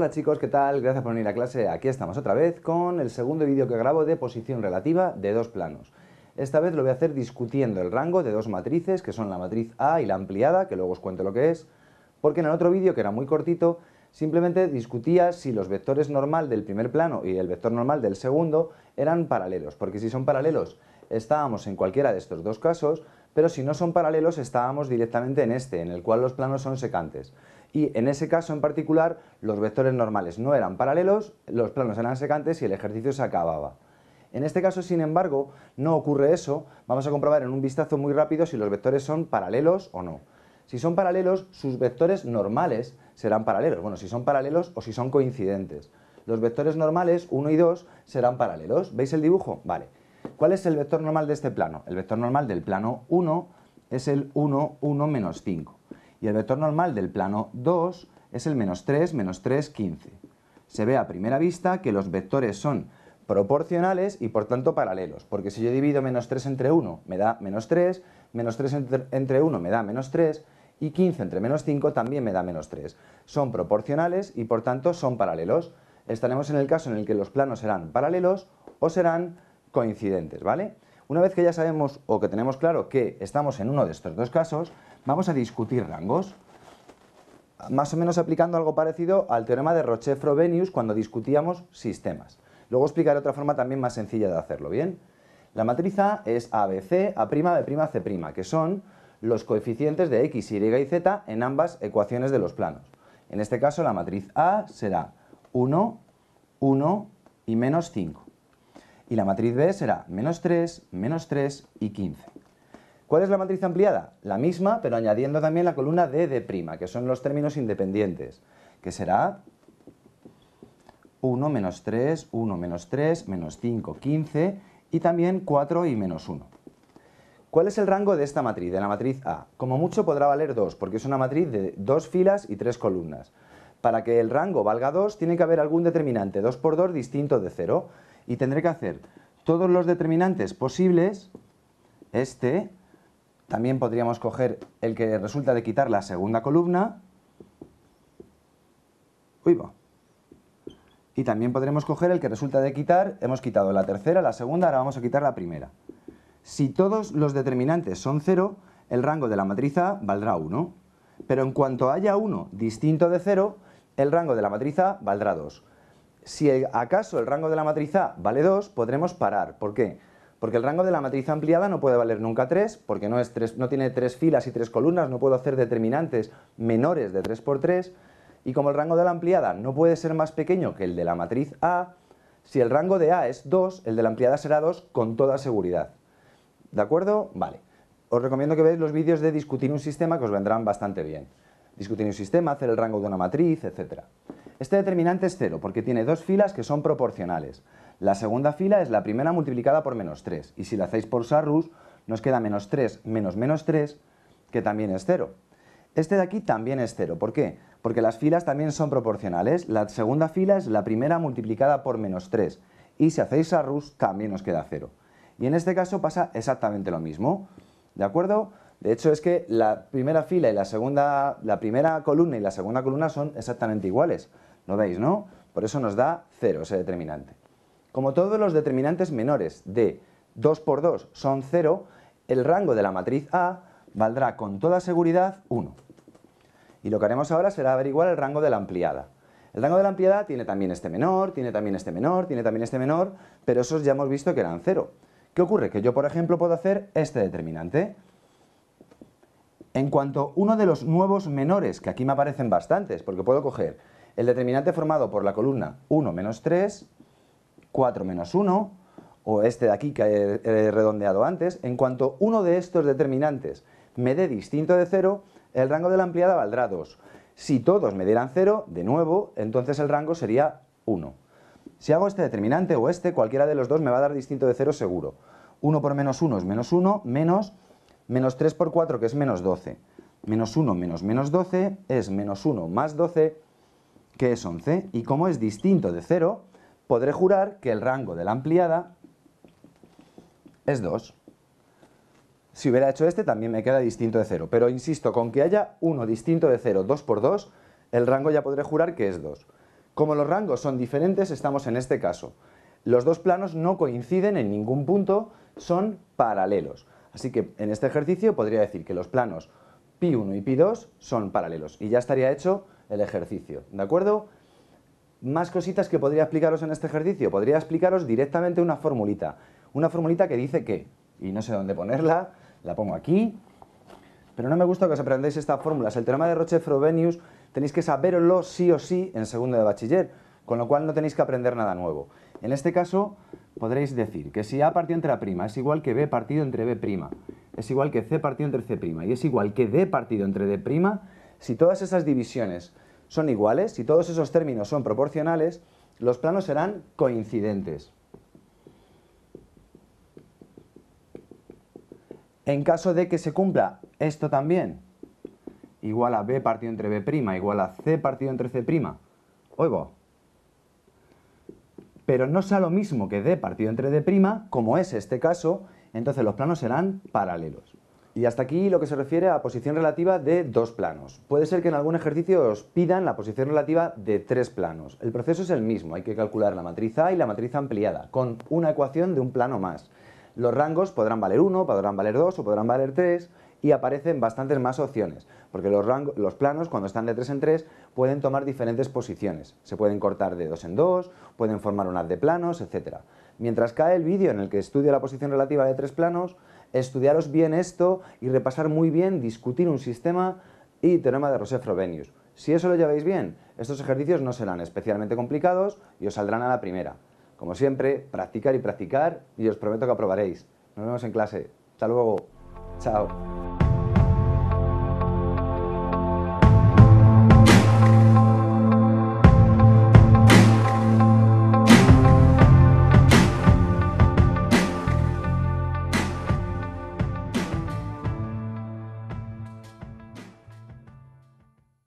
Hola chicos, ¿qué tal? Gracias por venir a clase. Aquí estamos otra vez con el segundo vídeo que grabo de posición relativa de dos planos. Esta vez lo voy a hacer discutiendo el rango de dos matrices, que son la matriz A y la ampliada, que luego os cuento lo que es, porque en el otro vídeo, que era muy cortito, simplemente discutía si los vectores normal del primer plano y el vector normal del segundo eran paralelos, porque si son paralelos estábamos en cualquiera de estos dos casos, pero si no son paralelos estábamos directamente en este, en el cual los planos son secantes. Y en ese caso en particular, los vectores normales no eran paralelos, los planos eran secantes y el ejercicio se acababa. En este caso, sin embargo, no ocurre eso. Vamos a comprobar en un vistazo muy rápido si los vectores son paralelos o no. Si son paralelos, sus vectores normales serán paralelos. Bueno, si son paralelos o si son coincidentes. Los vectores normales 1 y 2 serán paralelos. ¿Veis el dibujo? Vale. ¿Cuál es el vector normal de este plano? El vector normal del plano 1 es el 1, 1, menos 5. Y el vector normal del plano 2 es el menos 3, menos 3, 15. Se ve a primera vista que los vectores son proporcionales y por tanto paralelos, porque si yo divido menos 3 entre 1 me da menos 3, menos 3 entre, 1 me da menos 3 y 15 entre menos 5 también me da menos 3. Son proporcionales y por tanto son paralelos. Estaremos en el caso en el que los planos serán paralelos o serán coincidentes, ¿vale? Una vez que ya sabemos o que tenemos claro que estamos en uno de estos dos casos, vamos a discutir rangos, más o menos aplicando algo parecido al teorema de Roche-Frobenius cuando discutíamos sistemas. Luego explicaré otra forma también más sencilla de hacerlo, ¿bien? La matriz A es ABC, A', B', C', que son los coeficientes de x, y y z en ambas ecuaciones de los planos. En este caso la matriz A será 1, 1 y menos 5 y la matriz B será menos 3, menos 3 y 15. ¿Cuál es la matriz ampliada? La misma, pero añadiendo también la columna D de', prima, que son los términos independientes, que será 1, menos 3, 1, menos 3, menos 5, 15 y también 4 y menos 1. ¿Cuál es el rango de esta matriz, de la matriz A? Como mucho podrá valer 2, porque es una matriz de dos filas y tres columnas. Para que el rango valga 2, tiene que haber algún determinante 2 por 2 distinto de 0 y tendré que hacer todos los determinantes posibles, este, también podríamos coger el que resulta de quitar la segunda columna, uy, va. y también podremos coger el que resulta de quitar, hemos quitado la tercera, la segunda, ahora vamos a quitar la primera. Si todos los determinantes son 0, el rango de la matriz valdrá 1, pero en cuanto haya uno distinto de 0, el rango de la matriz valdrá 2. Si acaso el rango de la matriz A vale 2, podremos parar. ¿Por qué? Porque el rango de la matriz ampliada no puede valer nunca 3, porque no, no tiene 3 filas y 3 columnas, no puedo hacer determinantes menores de 3 por 3, y como el rango de la ampliada no puede ser más pequeño que el de la matriz A, si el rango de A es 2, el de la ampliada será 2 con toda seguridad. ¿De acuerdo? Vale. Os recomiendo que veáis los vídeos de discutir un sistema que os vendrán bastante bien. Discutir un sistema, hacer el rango de una matriz, etc. Este determinante es 0 porque tiene dos filas que son proporcionales. La segunda fila es la primera multiplicada por menos 3 y si la hacéis por Sarrus nos queda menos 3 menos menos 3 que también es 0. Este de aquí también es 0. ¿Por qué? Porque las filas también son proporcionales. La segunda fila es la primera multiplicada por menos 3 y si hacéis Sarrus también nos queda 0. Y en este caso pasa exactamente lo mismo. ¿De acuerdo? De hecho es que la primera fila y la segunda, la primera columna y la segunda columna son exactamente iguales. ¿Lo veis, no? Por eso nos da 0 ese determinante. Como todos los determinantes menores de 2 por 2 son 0, el rango de la matriz A valdrá con toda seguridad 1. Y lo que haremos ahora será averiguar el rango de la ampliada. El rango de la ampliada tiene también este menor, tiene también este menor, tiene también este menor, pero esos ya hemos visto que eran 0. ¿Qué ocurre? Que yo, por ejemplo, puedo hacer este determinante. En cuanto uno de los nuevos menores, que aquí me aparecen bastantes, porque puedo coger el determinante formado por la columna 1 menos 3, 4 menos 1, o este de aquí que he redondeado antes, en cuanto uno de estos determinantes me dé distinto de 0, el rango de la ampliada valdrá 2. Si todos me dieran 0, de nuevo, entonces el rango sería 1. Si hago este determinante o este, cualquiera de los dos me va a dar distinto de 0 seguro. 1 por menos 1 es menos 1, menos menos 3 por 4 que es menos 12. Menos 1 menos menos 12 es menos 1 más 12 que es 11, y como es distinto de 0, podré jurar que el rango de la ampliada es 2. Si hubiera hecho este, también me queda distinto de 0. Pero insisto, con que haya 1 distinto de 0, 2 por 2, el rango ya podré jurar que es 2. Como los rangos son diferentes, estamos en este caso. Los dos planos no coinciden en ningún punto, son paralelos. Así que en este ejercicio podría decir que los planos pi1 y pi2 son paralelos. Y ya estaría hecho el ejercicio, ¿de acuerdo? Más cositas que podría explicaros en este ejercicio, podría explicaros directamente una formulita, una formulita que dice que, y no sé dónde ponerla, la pongo aquí, pero no me gusta que os aprendáis estas fórmulas, el teorema de Roche-Frobenius tenéis que saberlo sí o sí en segundo de bachiller, con lo cual no tenéis que aprender nada nuevo. En este caso podréis decir que si A partido entre A' es igual que B partido entre B', es igual que C partido entre C' y es igual que D partido entre D' Si todas esas divisiones son iguales, si todos esos términos son proporcionales, los planos serán coincidentes. En caso de que se cumpla esto también, igual a b partido entre b' igual a c partido entre c', oigo, pero no sea lo mismo que d partido entre d' como es este caso, entonces los planos serán paralelos. Y hasta aquí lo que se refiere a posición relativa de dos planos. Puede ser que en algún ejercicio os pidan la posición relativa de tres planos. El proceso es el mismo, hay que calcular la matriz A y la matriz ampliada, con una ecuación de un plano más. Los rangos podrán valer 1, podrán valer 2 o podrán valer 3 y aparecen bastantes más opciones, porque los, planos cuando están de 3 en 3 pueden tomar diferentes posiciones, se pueden cortar de dos en dos, pueden formar un haz de planos, etc. Mientras cae el vídeo en el que estudio la posición relativa de tres planos, estudiaros bien esto y repasar muy bien, discutir un sistema y teorema de Rosé Frobenius. Si eso lo lleváis bien, estos ejercicios no serán especialmente complicados y os saldrán a la primera. Como siempre, practicar y practicar y os prometo que aprobaréis. Nos vemos en clase. Hasta luego. Chao.